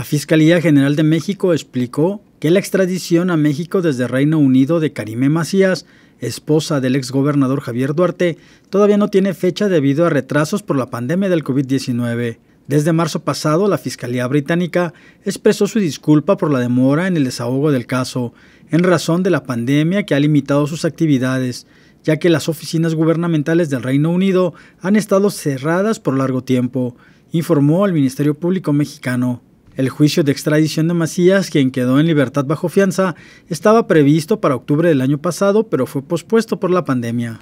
La Fiscalía General de México explicó que la extradición a México desde Reino Unido de Karime Macías, esposa del exgobernador Javier Duarte, todavía no tiene fecha debido a retrasos por la pandemia del COVID-19. Desde marzo pasado, la Fiscalía Británica expresó su disculpa por la demora en el desahogo del caso, en razón de la pandemia que ha limitado sus actividades, ya que las oficinas gubernamentales del Reino Unido han estado cerradas por largo tiempo, informó el Ministerio Público Mexicano. El juicio de extradición de Macías, quien quedó en libertad bajo fianza, estaba previsto para octubre del año pasado, pero fue pospuesto por la pandemia.